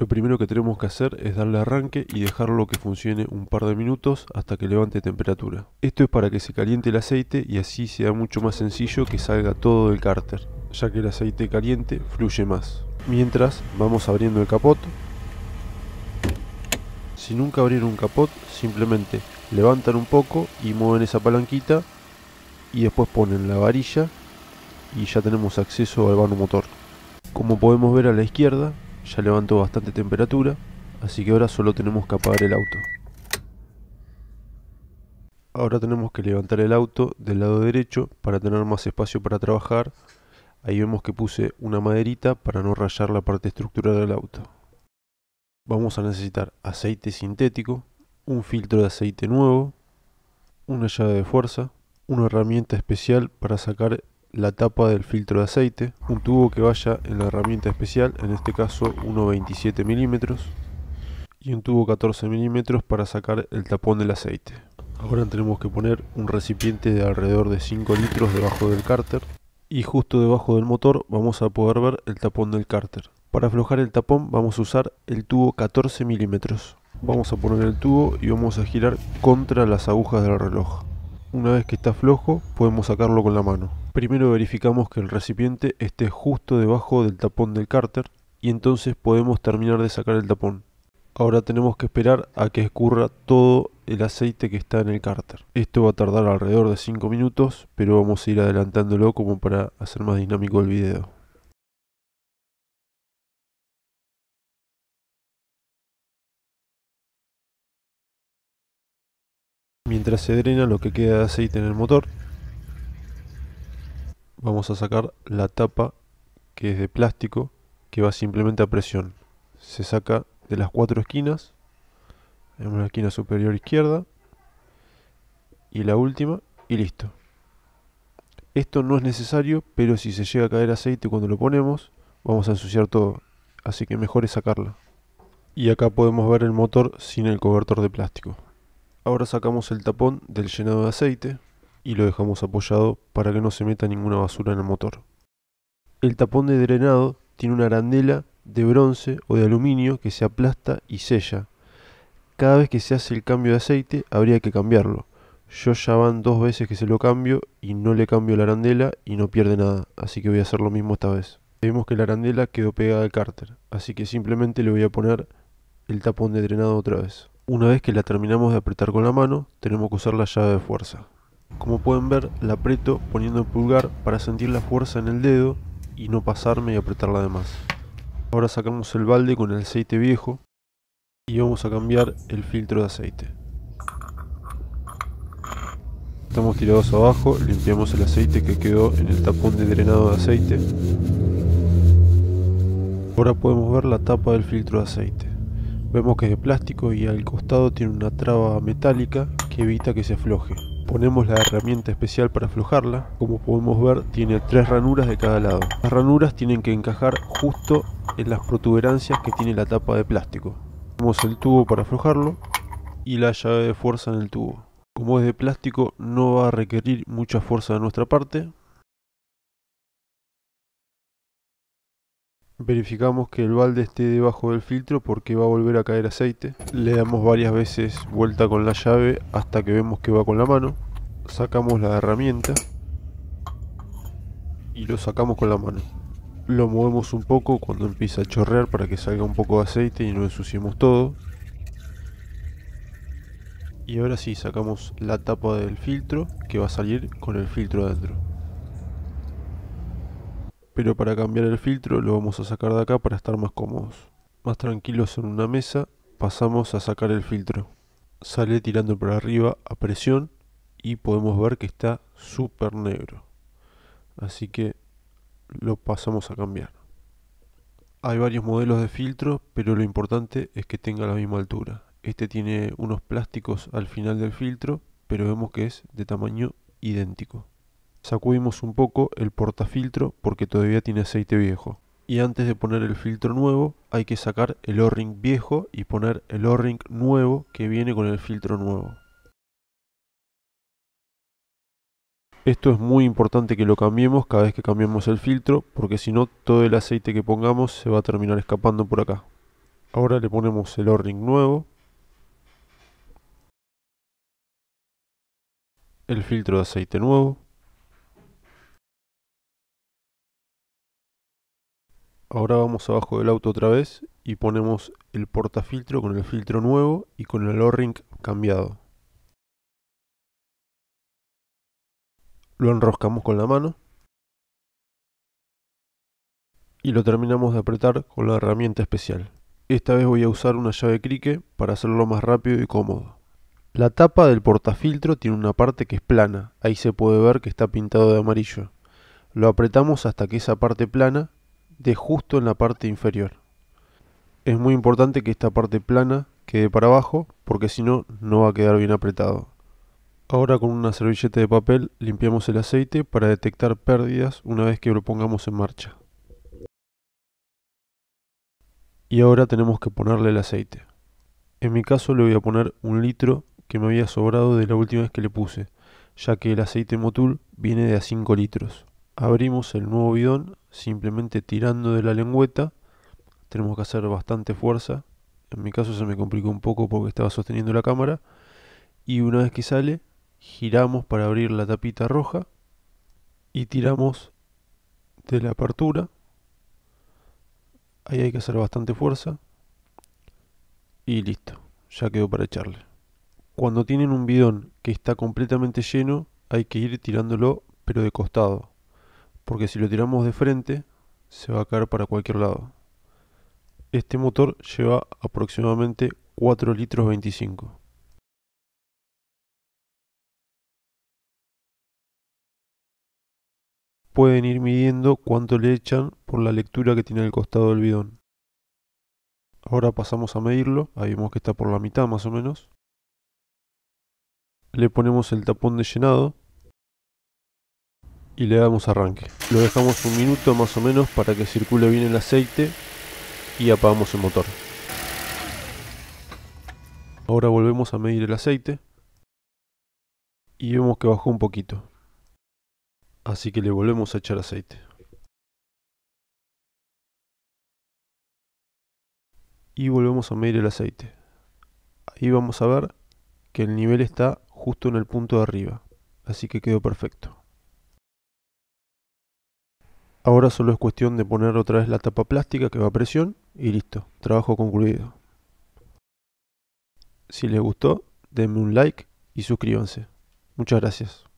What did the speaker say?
lo primero que tenemos que hacer es darle arranque y dejarlo que funcione un par de minutos hasta que levante temperatura. Esto es para que se caliente el aceite y así sea mucho más sencillo que salga todo del cárter, ya que el aceite caliente fluye más. Mientras vamos abriendo el capot. Si nunca abrieron un capot, simplemente levantan un poco y mueven esa palanquita y después ponen la varilla y ya tenemos acceso al vano motor. Como podemos ver a la izquierda, ya levantó bastante temperatura, así que ahora solo tenemos que apagar el auto. Ahora tenemos que levantar el auto del lado derecho para tener más espacio para trabajar. Ahí vemos que puse una maderita para no rayar la parte estructural del auto. Vamos a necesitar aceite sintético, un filtro de aceite nuevo, una llave de fuerza, una herramienta especial para sacar la tapa del filtro de aceite, un tubo que vaya en la herramienta especial, en este caso 1.27 milímetros, y un tubo 14 milímetros para sacar el tapón del aceite. Ahora tenemos que poner un recipiente de alrededor de 5 litros debajo del cárter y justo debajo del motor vamos a poder ver el tapón del cárter. Para aflojar el tapón vamos a usar el tubo 14 milímetros. Vamos a poner el tubo y vamos a girar contra las agujas del reloj. Una vez que está flojo, podemos sacarlo con la mano. Primero verificamos que el recipiente esté justo debajo del tapón del cárter y entonces podemos terminar de sacar el tapón. Ahora tenemos que esperar a que escurra todo el aceite que está en el cárter. Esto va a tardar alrededor de 5 minutos, pero vamos a ir adelantándolo como para hacer más dinámico el video. mientras se drena lo que queda de aceite en el motor vamos a sacar la tapa que es de plástico que va simplemente a presión se saca de las cuatro esquinas en una esquina superior izquierda y la última y listo esto no es necesario pero si se llega a caer aceite cuando lo ponemos vamos a ensuciar todo así que mejor es sacarla y acá podemos ver el motor sin el cobertor de plástico Ahora sacamos el tapón del llenado de aceite y lo dejamos apoyado para que no se meta ninguna basura en el motor. El tapón de drenado tiene una arandela de bronce o de aluminio que se aplasta y sella. Cada vez que se hace el cambio de aceite habría que cambiarlo. Yo ya van dos veces que se lo cambio y no le cambio la arandela y no pierde nada, así que voy a hacer lo mismo esta vez. Vemos que la arandela quedó pegada al cárter, así que simplemente le voy a poner el tapón de drenado otra vez. Una vez que la terminamos de apretar con la mano, tenemos que usar la llave de fuerza. Como pueden ver, la aprieto poniendo el pulgar para sentir la fuerza en el dedo y no pasarme y apretarla de más. Ahora sacamos el balde con el aceite viejo y vamos a cambiar el filtro de aceite. Estamos tirados abajo, limpiamos el aceite que quedó en el tapón de drenado de aceite. Ahora podemos ver la tapa del filtro de aceite. Vemos que es de plástico y al costado tiene una traba metálica que evita que se afloje. Ponemos la herramienta especial para aflojarla. Como podemos ver tiene tres ranuras de cada lado. Las ranuras tienen que encajar justo en las protuberancias que tiene la tapa de plástico. Ponemos el tubo para aflojarlo y la llave de fuerza en el tubo. Como es de plástico no va a requerir mucha fuerza de nuestra parte, Verificamos que el balde esté debajo del filtro porque va a volver a caer aceite. Le damos varias veces vuelta con la llave hasta que vemos que va con la mano. Sacamos la herramienta y lo sacamos con la mano. Lo movemos un poco cuando empieza a chorrear para que salga un poco de aceite y no ensuciemos todo. Y ahora sí, sacamos la tapa del filtro que va a salir con el filtro adentro pero para cambiar el filtro lo vamos a sacar de acá para estar más cómodos. Más tranquilos en una mesa, pasamos a sacar el filtro. Sale tirando por arriba a presión y podemos ver que está súper negro. Así que lo pasamos a cambiar. Hay varios modelos de filtro, pero lo importante es que tenga la misma altura. Este tiene unos plásticos al final del filtro, pero vemos que es de tamaño idéntico. Sacudimos un poco el portafiltro porque todavía tiene aceite viejo. Y antes de poner el filtro nuevo hay que sacar el O-ring viejo y poner el O-ring nuevo que viene con el filtro nuevo. Esto es muy importante que lo cambiemos cada vez que cambiemos el filtro porque si no todo el aceite que pongamos se va a terminar escapando por acá. Ahora le ponemos el O-ring nuevo. El filtro de aceite nuevo. Ahora vamos abajo del auto otra vez y ponemos el portafiltro con el filtro nuevo y con el O-ring cambiado. Lo enroscamos con la mano y lo terminamos de apretar con la herramienta especial. Esta vez voy a usar una llave crique para hacerlo más rápido y cómodo. La tapa del portafiltro tiene una parte que es plana, ahí se puede ver que está pintado de amarillo. Lo apretamos hasta que esa parte plana de justo en la parte inferior. Es muy importante que esta parte plana quede para abajo porque si no, no va a quedar bien apretado. Ahora con una servilleta de papel limpiamos el aceite para detectar pérdidas una vez que lo pongamos en marcha. Y ahora tenemos que ponerle el aceite. En mi caso le voy a poner un litro que me había sobrado de la última vez que le puse, ya que el aceite Motul viene de a 5 litros abrimos el nuevo bidón simplemente tirando de la lengüeta. Tenemos que hacer bastante fuerza. En mi caso se me complicó un poco porque estaba sosteniendo la cámara. Y una vez que sale, giramos para abrir la tapita roja y tiramos de la apertura. Ahí hay que hacer bastante fuerza. Y listo, ya quedó para echarle. Cuando tienen un bidón que está completamente lleno, hay que ir tirándolo pero de costado porque si lo tiramos de frente se va a caer para cualquier lado. Este motor lleva aproximadamente 4 litros 25. Pueden ir midiendo cuánto le echan por la lectura que tiene el costado del bidón. Ahora pasamos a medirlo, ahí vemos que está por la mitad más o menos. Le ponemos el tapón de llenado y le damos arranque. Lo dejamos un minuto más o menos para que circule bien el aceite y apagamos el motor. Ahora volvemos a medir el aceite y vemos que bajó un poquito. Así que le volvemos a echar aceite. Y volvemos a medir el aceite. Ahí vamos a ver que el nivel está justo en el punto de arriba. Así que quedó perfecto. Ahora solo es cuestión de poner otra vez la tapa plástica que va a presión y listo, trabajo concluido. Si les gustó, denme un like y suscríbanse. Muchas gracias.